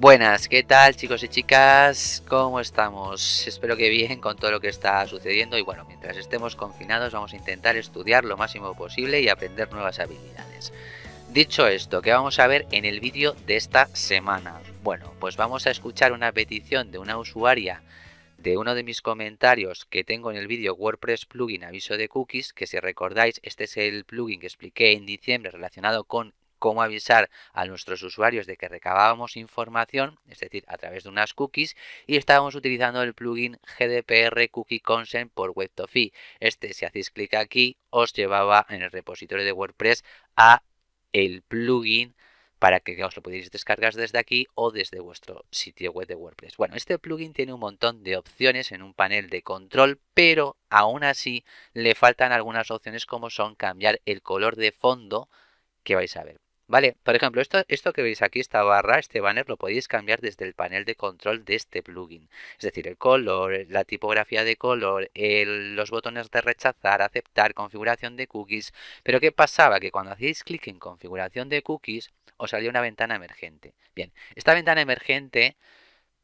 Buenas, ¿qué tal chicos y chicas? ¿Cómo estamos? Espero que bien con todo lo que está sucediendo y bueno, mientras estemos confinados vamos a intentar estudiar lo máximo posible y aprender nuevas habilidades. Dicho esto, ¿qué vamos a ver en el vídeo de esta semana? Bueno, pues vamos a escuchar una petición de una usuaria de uno de mis comentarios que tengo en el vídeo WordPress plugin aviso de cookies, que si recordáis este es el plugin que expliqué en diciembre relacionado con cómo avisar a nuestros usuarios de que recabábamos información, es decir, a través de unas cookies, y estábamos utilizando el plugin GDPR Cookie Consent por web 2 Este, si hacéis clic aquí, os llevaba en el repositorio de WordPress a el plugin para que os lo pudierais descargar desde aquí o desde vuestro sitio web de WordPress. Bueno, este plugin tiene un montón de opciones en un panel de control, pero aún así le faltan algunas opciones como son cambiar el color de fondo que vais a ver. Vale, por ejemplo, esto, esto que veis aquí, esta barra, este banner, lo podéis cambiar desde el panel de control de este plugin. Es decir, el color, la tipografía de color, los botones de rechazar, aceptar, configuración de cookies. Pero ¿qué pasaba? Que cuando hacéis clic en configuración de cookies, os salía una ventana emergente. Bien, esta ventana emergente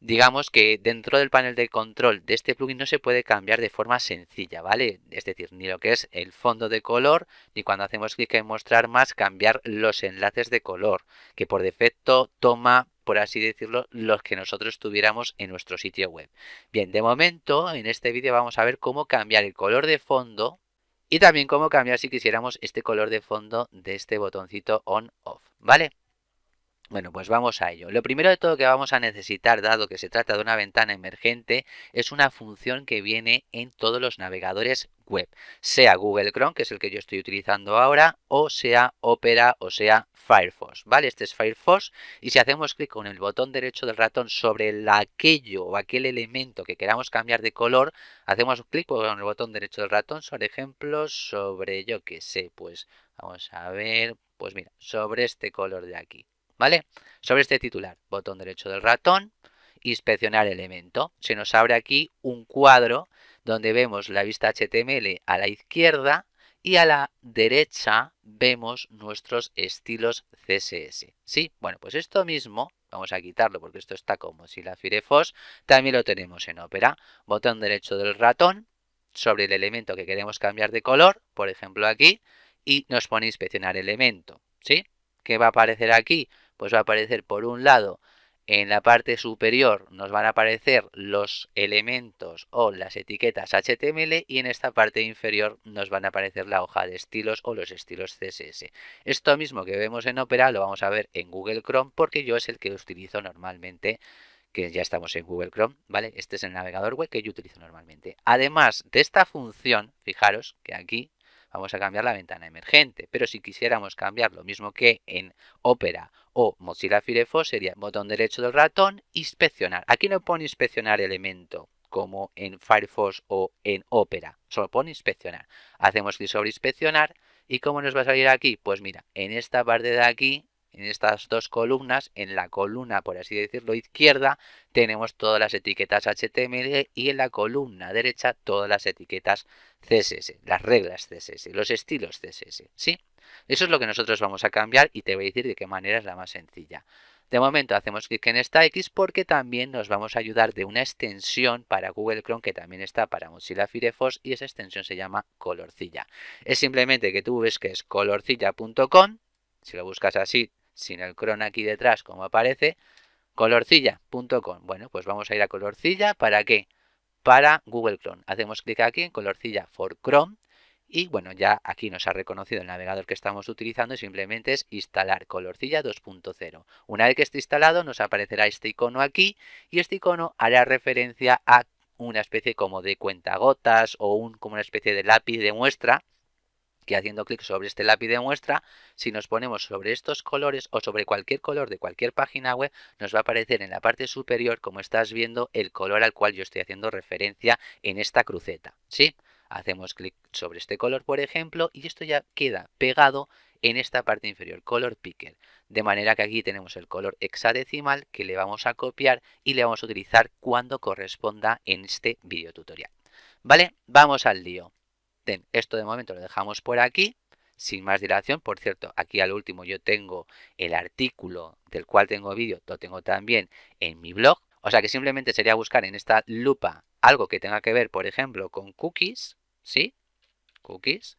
digamos que dentro del panel de control de este plugin no se puede cambiar de forma sencilla, ¿vale? Es decir, ni lo que es el fondo de color, ni cuando hacemos clic en mostrar más, cambiar los enlaces de color, que por defecto toma por así decirlo, los que nosotros tuviéramos en nuestro sitio web. Bien, de momento, en este vídeo vamos a ver cómo cambiar el color de fondo y también cómo cambiar si quisiéramos este color de fondo de este botoncito on-off, ¿vale? Bueno, pues vamos a ello. Lo primero de todo que vamos a necesitar, dado que se trata de una ventana emergente, es una función que viene en todos los navegadores web, sea Google Chrome, que es el que yo estoy utilizando ahora, o sea Opera o sea Firefox, ¿vale? Este es Firefox y si hacemos clic con el botón derecho del ratón sobre aquello o aquel elemento que queramos cambiar de color, hacemos clic con el botón derecho del ratón, sobre ejemplo, sobre yo que sé, pues vamos a ver, pues mira, sobre este color de aquí. ¿vale? Sobre este titular, botón derecho del ratón, inspeccionar elemento. Se nos abre aquí un cuadro donde vemos la vista HTML a la izquierda y a la derecha vemos nuestros estilos CSS. Sí, bueno, pues esto mismo, vamos a quitarlo porque esto está como si la Firefox, también lo tenemos en Opera. Botón derecho del ratón sobre el elemento que queremos cambiar de color, por ejemplo aquí, y nos pone inspeccionar elemento, ¿sí? ¿Qué va a aparecer aquí? pues va a aparecer por un lado en la parte superior nos van a aparecer los elementos o las etiquetas HTML y en esta parte inferior nos van a aparecer la hoja de estilos o los estilos CSS. Esto mismo que vemos en Opera lo vamos a ver en Google Chrome porque yo es el que utilizo normalmente que ya estamos en Google Chrome, ¿vale? Este es el navegador web que yo utilizo normalmente. Además de esta función, fijaros que aquí vamos a cambiar la ventana emergente. Pero si quisiéramos cambiar lo mismo que en Opera o Mozilla Firefox, sería botón derecho del ratón, inspeccionar. Aquí no pone inspeccionar elemento como en Firefox o en Opera, solo pone inspeccionar. Hacemos clic sobre inspeccionar y ¿cómo nos va a salir aquí? Pues mira, en esta parte de aquí en estas dos columnas, en la columna, por así decirlo, izquierda, tenemos todas las etiquetas HTML y en la columna derecha todas las etiquetas CSS, las reglas CSS, los estilos CSS, ¿sí? Eso es lo que nosotros vamos a cambiar y te voy a decir de qué manera es la más sencilla. De momento hacemos clic en esta X porque también nos vamos a ayudar de una extensión para Google Chrome que también está para Mozilla Firefox y esa extensión se llama Colorcilla. Es simplemente que tú ves que es colorcilla.com, si lo buscas así sin el Chrome aquí detrás como aparece, colorcilla.com. Bueno, pues vamos a ir a colorcilla. ¿Para qué? Para Google Chrome. Hacemos clic aquí en colorcilla for Chrome y bueno, ya aquí nos ha reconocido el navegador que estamos utilizando simplemente es instalar colorcilla 2.0. Una vez que esté instalado nos aparecerá este icono aquí y este icono hará referencia a una especie como de cuenta gotas o un, como una especie de lápiz de muestra que haciendo clic sobre este lápiz de muestra, si nos ponemos sobre estos colores o sobre cualquier color de cualquier página web, nos va a aparecer en la parte superior, como estás viendo, el color al cual yo estoy haciendo referencia en esta cruceta. ¿Sí? Hacemos clic sobre este color, por ejemplo, y esto ya queda pegado en esta parte inferior, color picker. De manera que aquí tenemos el color hexadecimal que le vamos a copiar y le vamos a utilizar cuando corresponda en este video tutorial. ¿Vale? Vamos al lío. Esto de momento lo dejamos por aquí, sin más dilación. Por cierto, aquí al último yo tengo el artículo del cual tengo vídeo, lo tengo también en mi blog. O sea que simplemente sería buscar en esta lupa algo que tenga que ver, por ejemplo, con cookies, ¿sí? Cookies,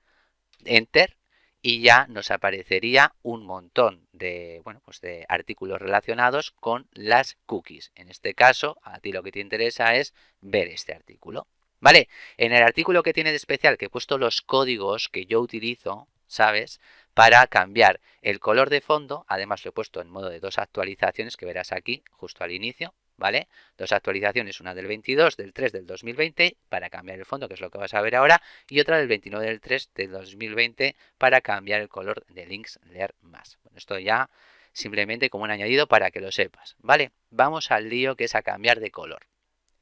enter, y ya nos aparecería un montón de, bueno, pues de artículos relacionados con las cookies. En este caso, a ti lo que te interesa es ver este artículo. ¿Vale? En el artículo que tiene de especial, que he puesto los códigos que yo utilizo, ¿sabes? Para cambiar el color de fondo, además lo he puesto en modo de dos actualizaciones que verás aquí, justo al inicio, ¿vale? Dos actualizaciones, una del 22 del 3 del 2020 para cambiar el fondo, que es lo que vas a ver ahora, y otra del 29 del 3 del 2020 para cambiar el color de links leer más. Bueno, esto ya simplemente como un añadido para que lo sepas, ¿vale? Vamos al lío que es a cambiar de color.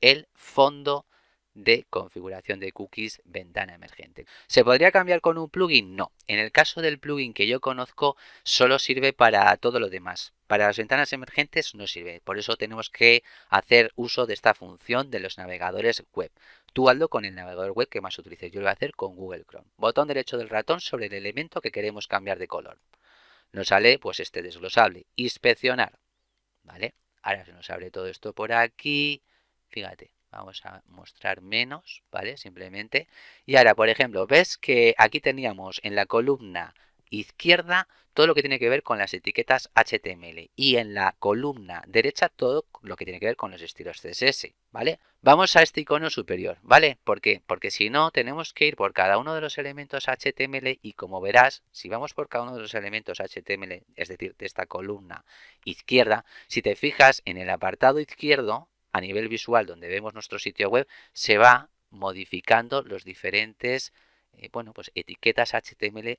El fondo de configuración de cookies ventana emergente. ¿Se podría cambiar con un plugin? No. En el caso del plugin que yo conozco, solo sirve para todo lo demás. Para las ventanas emergentes no sirve. Por eso tenemos que hacer uso de esta función de los navegadores web. Tú hazlo con el navegador web que más utilices. Yo lo voy a hacer con Google Chrome. Botón derecho del ratón sobre el elemento que queremos cambiar de color. Nos sale pues este desglosable. Inspeccionar. ¿Vale? Ahora se nos abre todo esto por aquí. Fíjate, Vamos a mostrar menos, ¿vale? Simplemente. Y ahora, por ejemplo, ves que aquí teníamos en la columna izquierda todo lo que tiene que ver con las etiquetas HTML y en la columna derecha todo lo que tiene que ver con los estilos CSS, ¿vale? Vamos a este icono superior, ¿vale? ¿Por qué? Porque si no, tenemos que ir por cada uno de los elementos HTML y como verás, si vamos por cada uno de los elementos HTML, es decir, de esta columna izquierda, si te fijas en el apartado izquierdo, a nivel visual donde vemos nuestro sitio web, se va modificando los diferentes eh, bueno, pues etiquetas HTML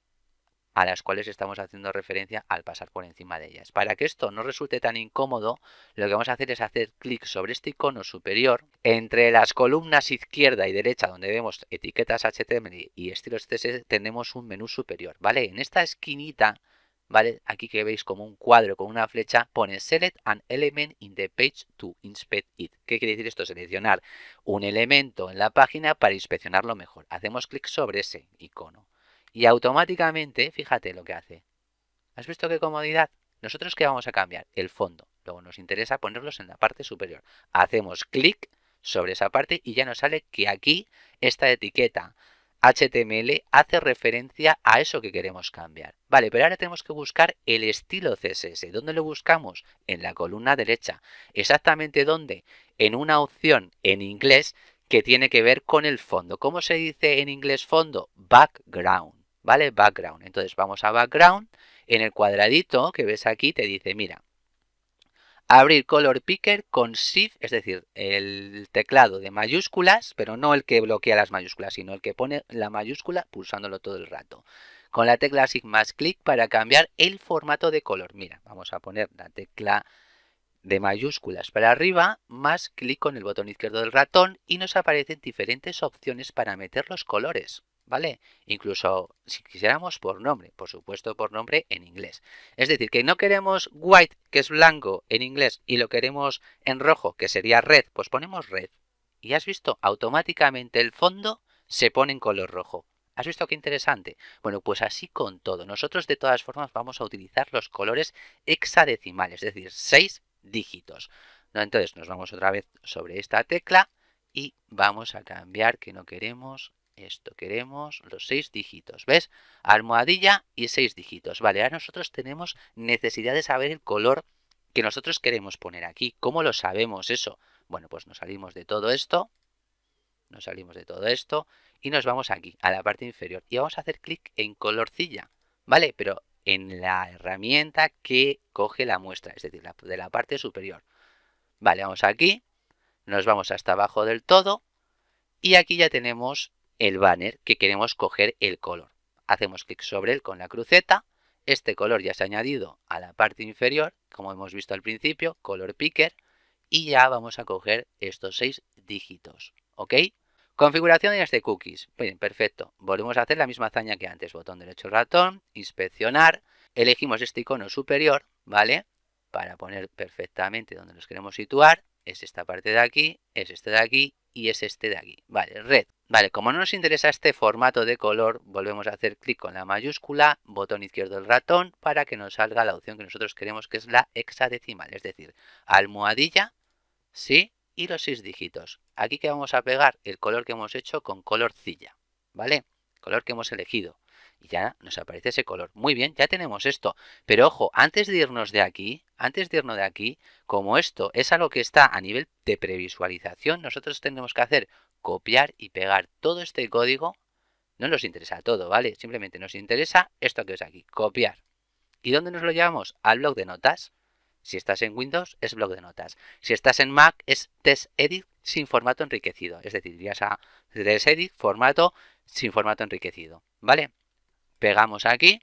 a las cuales estamos haciendo referencia al pasar por encima de ellas. Para que esto no resulte tan incómodo, lo que vamos a hacer es hacer clic sobre este icono superior entre las columnas izquierda y derecha donde vemos etiquetas HTML y estilos CSS tenemos un menú superior, ¿vale? En esta esquinita ¿vale? Aquí que veis como un cuadro con una flecha, pone Select an element in the page to inspect it. ¿Qué quiere decir esto? Seleccionar un elemento en la página para inspeccionarlo mejor. Hacemos clic sobre ese icono. Y automáticamente, fíjate lo que hace. ¿Has visto qué comodidad? Nosotros qué vamos a cambiar? El fondo. Luego nos interesa ponerlos en la parte superior. Hacemos clic sobre esa parte y ya nos sale que aquí esta etiqueta HTML hace referencia a eso que queremos cambiar. Vale, pero ahora tenemos que buscar el estilo CSS. ¿Dónde lo buscamos? En la columna derecha. ¿Exactamente dónde? En una opción en inglés que tiene que ver con el fondo. ¿Cómo se dice en inglés fondo? Background. ¿Vale? Background. Entonces vamos a background. En el cuadradito que ves aquí te dice, mira, abrir Color Picker con Shift, es decir, el teclado de mayúsculas, pero no el que bloquea las mayúsculas, sino el que pone la mayúscula pulsándolo todo el rato. Con la tecla Shift más clic para cambiar el formato de color. Mira, vamos a poner la tecla de mayúsculas para arriba, más clic con el botón izquierdo del ratón y nos aparecen diferentes opciones para meter los colores. ¿vale? Incluso si quisiéramos por nombre, por supuesto por nombre en inglés. Es decir, que no queremos white, que es blanco en inglés, y lo queremos en rojo, que sería red, pues ponemos red. Y has visto, automáticamente el fondo se pone en color rojo. ¿Has visto qué interesante? Bueno, pues así con todo. Nosotros de todas formas vamos a utilizar los colores hexadecimales, es decir, 6 dígitos. Entonces nos vamos otra vez sobre esta tecla y vamos a cambiar que no queremos esto queremos los seis dígitos, ¿ves? Almohadilla y seis dígitos. Vale, ahora nosotros tenemos necesidad de saber el color que nosotros queremos poner aquí. ¿Cómo lo sabemos eso? Bueno, pues nos salimos de todo esto, nos salimos de todo esto y nos vamos aquí, a la parte inferior. Y vamos a hacer clic en colorcilla, ¿vale? Pero en la herramienta que coge la muestra, es decir, de la parte superior. Vale, vamos aquí, nos vamos hasta abajo del todo y aquí ya tenemos el banner que queremos coger el color. Hacemos clic sobre él con la cruceta. Este color ya se ha añadido a la parte inferior, como hemos visto al principio, color picker. Y ya vamos a coger estos seis dígitos. ¿Ok? configuración de este cookies. Bien, perfecto. Volvemos a hacer la misma hazaña que antes. Botón derecho ratón, inspeccionar. Elegimos este icono superior, ¿vale? Para poner perfectamente donde nos queremos situar. Es esta parte de aquí, es este de aquí y es este de aquí. Vale, red. Vale, como no nos interesa este formato de color, volvemos a hacer clic con la mayúscula, botón izquierdo del ratón, para que nos salga la opción que nosotros queremos, que es la hexadecimal, es decir, almohadilla, sí, y los seis dígitos. Aquí que vamos a pegar el color que hemos hecho con colorcilla, ¿vale? color que hemos elegido y ya nos aparece ese color. Muy bien, ya tenemos esto. Pero ojo, antes de irnos de aquí, antes de irnos de aquí, como esto es algo lo que está a nivel de previsualización, nosotros tenemos que hacer copiar y pegar todo este código. No nos interesa todo, ¿vale? Simplemente nos interesa esto que es aquí, copiar. ¿Y dónde nos lo llevamos? Al blog de notas. Si estás en Windows, es blog de notas. Si estás en Mac, es test edit sin formato enriquecido. Es decir, irías a test edit, formato sin formato enriquecido. ¿Vale? pegamos aquí.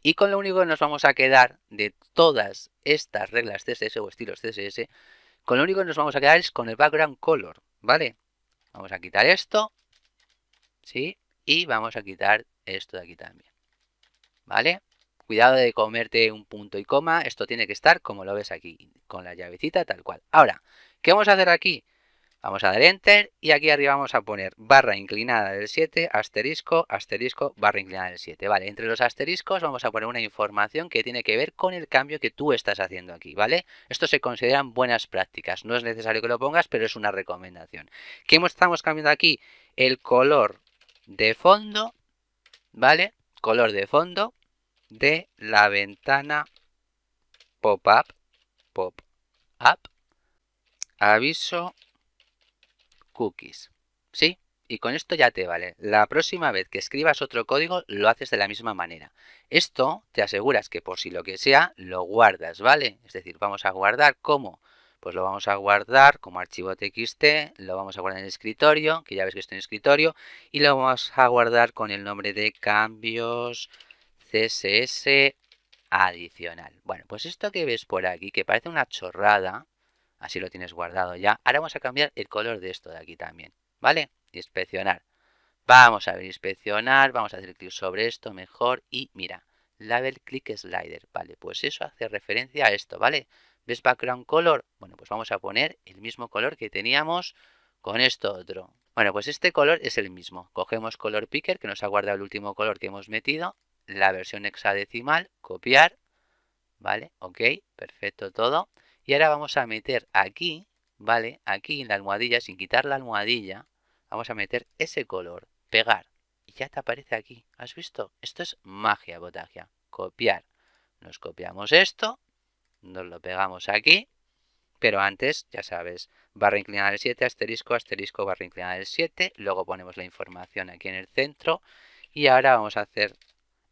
Y con lo único que nos vamos a quedar de todas estas reglas CSS o estilos CSS, con lo único que nos vamos a quedar es con el background color, ¿vale? Vamos a quitar esto, ¿sí? Y vamos a quitar esto de aquí también, ¿vale? Cuidado de comerte un punto y coma, esto tiene que estar como lo ves aquí, con la llavecita tal cual. Ahora, ¿qué vamos a hacer aquí? Vamos a dar Enter y aquí arriba vamos a poner barra inclinada del 7, asterisco, asterisco, barra inclinada del 7. Vale, entre los asteriscos vamos a poner una información que tiene que ver con el cambio que tú estás haciendo aquí, ¿vale? Esto se consideran buenas prácticas, no es necesario que lo pongas, pero es una recomendación. ¿Qué estamos cambiando aquí? El color de fondo, ¿vale? Color de fondo de la ventana pop-up, pop-up, aviso cookies. ¿Sí? Y con esto ya te vale. La próxima vez que escribas otro código lo haces de la misma manera. Esto te aseguras que por si lo que sea lo guardas, ¿vale? Es decir, vamos a guardar cómo, pues lo vamos a guardar como archivo txt, lo vamos a guardar en el escritorio, que ya ves que estoy en escritorio, y lo vamos a guardar con el nombre de cambios CSS adicional. Bueno, pues esto que ves por aquí, que parece una chorrada, Así lo tienes guardado ya. Ahora vamos a cambiar el color de esto de aquí también, ¿vale? Inspeccionar. Vamos a ver, inspeccionar, vamos a hacer clic sobre esto, mejor, y mira, label click slider, ¿vale? Pues eso hace referencia a esto, ¿vale? ¿Ves background color? Bueno, pues vamos a poner el mismo color que teníamos con esto otro. Bueno, pues este color es el mismo. Cogemos color picker, que nos ha guardado el último color que hemos metido, la versión hexadecimal, copiar, ¿vale? Ok, perfecto todo. Y ahora vamos a meter aquí, ¿vale? Aquí en la almohadilla, sin quitar la almohadilla, vamos a meter ese color, pegar. Y ya te aparece aquí. ¿Has visto? Esto es magia, botagia. Copiar. Nos copiamos esto, nos lo pegamos aquí. Pero antes, ya sabes, barra inclinada del 7, asterisco, asterisco, barra inclinada del 7. Luego ponemos la información aquí en el centro. Y ahora vamos a hacer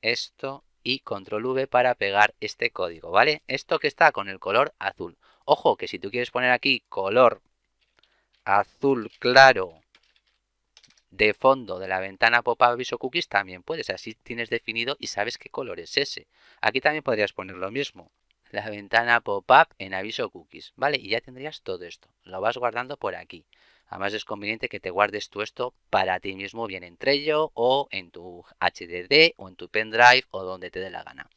esto y control V para pegar este código, ¿vale? Esto que está con el color azul. Ojo, que si tú quieres poner aquí color azul claro de fondo de la ventana pop-up aviso cookies, también puedes. Así tienes definido y sabes qué color es ese. Aquí también podrías poner lo mismo. La ventana pop-up en aviso cookies, ¿vale? Y ya tendrías todo esto. Lo vas guardando por aquí. Además es conveniente que te guardes tú esto para ti mismo, bien entre yo o en tu HDD o en tu pendrive o donde te dé la gana.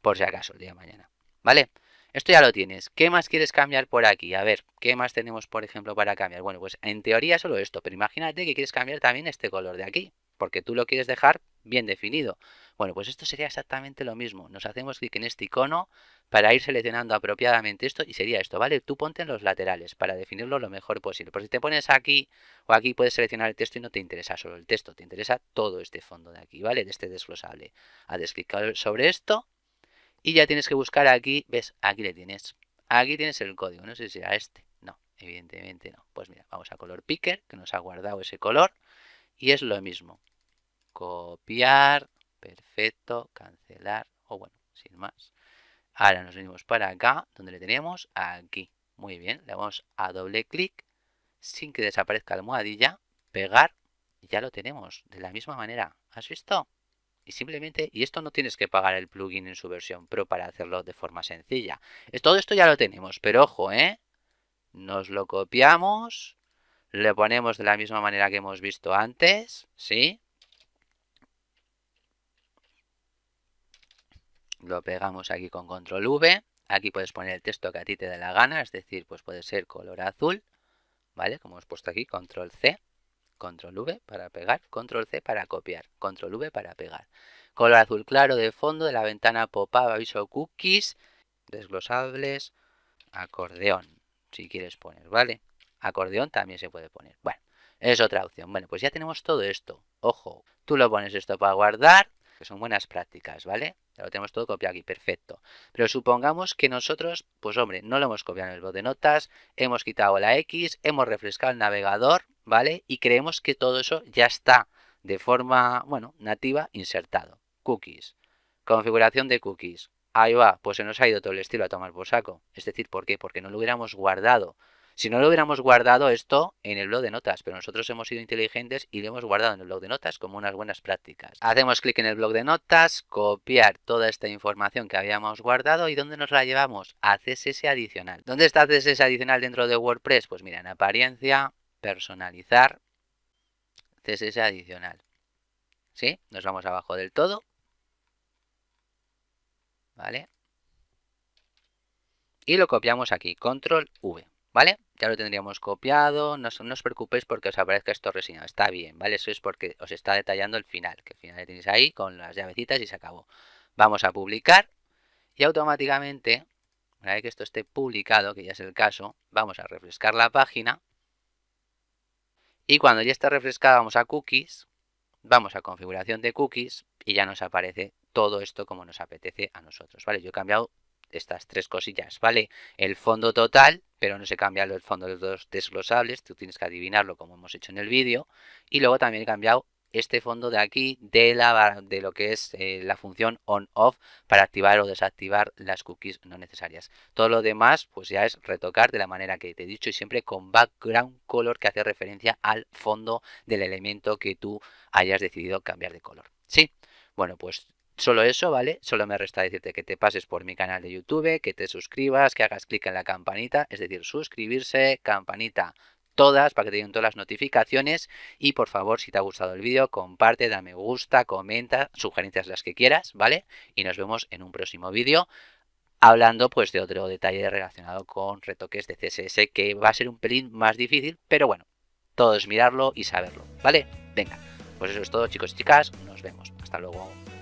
Por si acaso, el día de mañana. ¿Vale? Esto ya lo tienes. ¿Qué más quieres cambiar por aquí? A ver, ¿qué más tenemos, por ejemplo, para cambiar? Bueno, pues en teoría solo esto, pero imagínate que quieres cambiar también este color de aquí, porque tú lo quieres dejar bien definido. Bueno, pues esto sería exactamente lo mismo. Nos hacemos clic en este icono para ir seleccionando apropiadamente esto y sería esto, ¿vale? Tú ponte en los laterales para definirlo lo mejor posible. Por si te pones aquí o aquí puedes seleccionar el texto y no te interesa solo el texto, te interesa todo este fondo de aquí, ¿vale? De este desglosable. Haces clic sobre esto y ya tienes que buscar aquí, ves, aquí le tienes. Aquí tienes el código, no sé si será este. No, evidentemente no. Pues mira, vamos a color picker, que nos ha guardado ese color. Y es lo mismo. Copiar, perfecto, cancelar, o bueno, sin más. Ahora nos venimos para acá, donde le teníamos aquí. Muy bien, le vamos a doble clic, sin que desaparezca la almohadilla, pegar, y ya lo tenemos, de la misma manera. ¿Has visto? y simplemente, y esto no tienes que pagar el plugin en su versión Pro para hacerlo de forma sencilla. Todo esto ya lo tenemos, pero ojo, ¿eh? Nos lo copiamos, le ponemos de la misma manera que hemos visto antes, ¿sí? Lo pegamos aquí con control V. Aquí puedes poner el texto que a ti te dé la gana, es decir, pues puede ser color azul, ¿vale? Como hemos puesto aquí, control C. Control V para pegar, Control C para copiar, Control V para pegar. Color azul claro de fondo de la ventana pop-up, aviso cookies, desglosables, acordeón, si quieres poner, ¿vale? Acordeón también se puede poner. Bueno, es otra opción. Bueno, pues ya tenemos todo esto. Ojo, tú lo pones esto para guardar, que son buenas prácticas, ¿vale? Ya lo tenemos todo copiado aquí, perfecto. Pero supongamos que nosotros, pues hombre, no lo hemos copiado en el bot de notas, hemos quitado la X, hemos refrescado el navegador, ¿vale? Y creemos que todo eso ya está de forma, bueno, nativa insertado. Cookies, configuración de cookies. Ahí va, pues se nos ha ido todo el estilo a tomar por saco. Es decir, ¿por qué? Porque no lo hubiéramos guardado. Si no lo hubiéramos guardado esto en el blog de notas, pero nosotros hemos sido inteligentes y lo hemos guardado en el blog de notas como unas buenas prácticas. Hacemos clic en el blog de notas, copiar toda esta información que habíamos guardado y ¿dónde nos la llevamos? A CSS adicional. ¿Dónde está CSS adicional dentro de WordPress? Pues mira, en apariencia, personalizar CSS adicional. ¿Sí? Nos vamos abajo del todo. ¿Vale? Y lo copiamos aquí, control V. ¿Vale? Ya lo tendríamos copiado. No, os preocupéis porque os aparezca esto resignado Está bien, ¿vale? Eso es porque os está detallando el final. Que el final tenéis ahí con las llavecitas y se acabó. Vamos a publicar. Y automáticamente, una vez que esto esté publicado, que ya es el caso, vamos a refrescar la página. Y cuando ya está refrescada vamos a cookies, vamos a configuración de cookies y ya nos aparece todo esto como nos apetece a nosotros, ¿vale? Yo he cambiado estas tres cosillas, ¿vale? El fondo total, pero no se el fondo de los desglosables, tú tienes que adivinarlo como hemos hecho en el vídeo. Y luego también he cambiado este fondo de aquí de, la, de lo que es eh, la función on-off para activar o desactivar las cookies no necesarias. Todo lo demás pues ya es retocar de la manera que te he dicho y siempre con background color que hace referencia al fondo del elemento que tú hayas decidido cambiar de color. ¿Sí? Bueno, pues Solo eso, ¿vale? Solo me resta decirte que te pases por mi canal de YouTube, que te suscribas, que hagas clic en la campanita, es decir, suscribirse, campanita, todas para que te den todas las notificaciones. Y por favor, si te ha gustado el vídeo, comparte, da me gusta, comenta, sugerencias las que quieras, ¿vale? Y nos vemos en un próximo vídeo hablando pues de otro detalle relacionado con retoques de CSS que va a ser un pelín más difícil, pero bueno, todo es mirarlo y saberlo, ¿vale? Venga, pues eso es todo chicos y chicas, nos vemos, hasta luego.